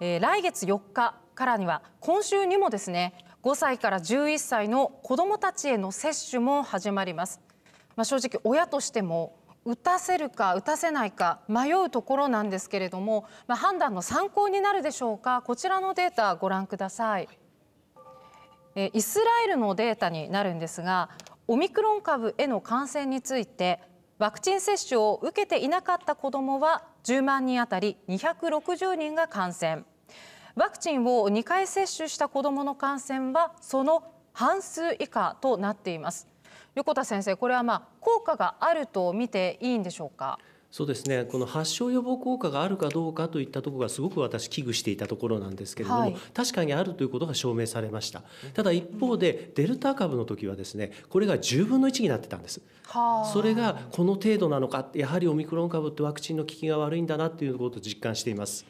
えー、来月4日からには今週にもですね5歳から11歳の子どもたちへの接種も始まります、まあ、正直親としても打たせるか打たせないか迷うところなんですけれども、まあ、判断の参考になるでしょうかこちらのデータご覧ください、えー、イスラエルのデータになるんですがオミクロン株への感染についてワクチン接種を受けていなかった子どもは10万人当たり260人が感染ワクチンを2回接種した子どもの感染はその半数以下となっています横田先生これはまあ効果があると見ていいんでしょうかそうですねこの発症予防効果があるかどうかといったところがすごく私危惧していたところなんですけれども、はい、確かにあるということが証明されましたただ一方でデルタ株の時はですねこれが10分の1になってたんです、はそれがこの程度なのかやはりオミクロン株ってワクチンの効きが悪いんだなということを実感しています、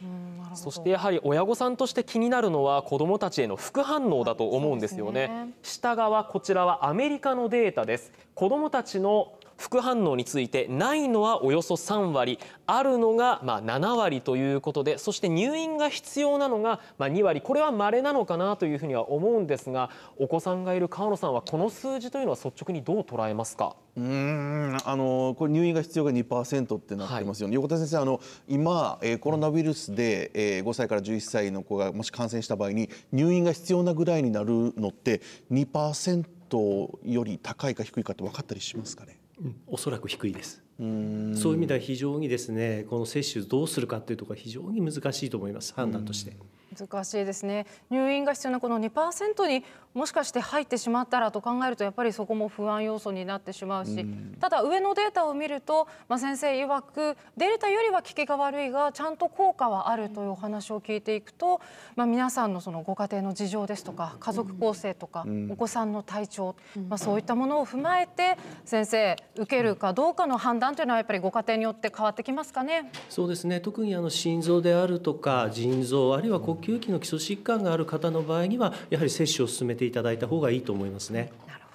そしてやはり親御さんとして気になるのは子どもたちへの副反応だと思うんですよね、ね、下側こちらはアメリカのデータです子どもたちの副反応についてないのはおよそ3割あるのがまあ7割ということでそして入院が必要なのがまあ2割これはまれなのかなというふうには思うんですがお子さんがいる川野さんはこの数字というのは率直にどう捉えますかうんあのこれ入院が必要が2%ってなってますよね、はい、横田先生あの今、えー、コロナウイルスで、えー、5歳から11歳の子がもし感染した場合に入院が必要なぐらいになるのって2%トより高いか低いかって分かったりしますかね、うん、おそらく低いですうそういう意味では非常にですねこの接種どうするかっていうところは非常に難しいと思います判断として。難しいですね入院が必要なこの2%にもしかして入ってしまったらと考えるとやっぱりそこも不安要素になってしまうし、うただ上のデータを見ると、まあ、先生曰くデルタよりは効きが悪いがちゃんと効果はあるというお話を聞いていくと、まあ、皆さんのそのご家庭の事情ですとか家族構成とか、お子さんの体調、まあ、そういったものを踏まえて先生受けるかどうかの判断というのはやっぱりご家庭によって変わってきますかね。そうですね特にあの心臓であるとか腎臓あるいは呼吸吸気の基礎疾患がある方の場合にはやはり接種を進めていただいた方がいいと思いますね。なるほど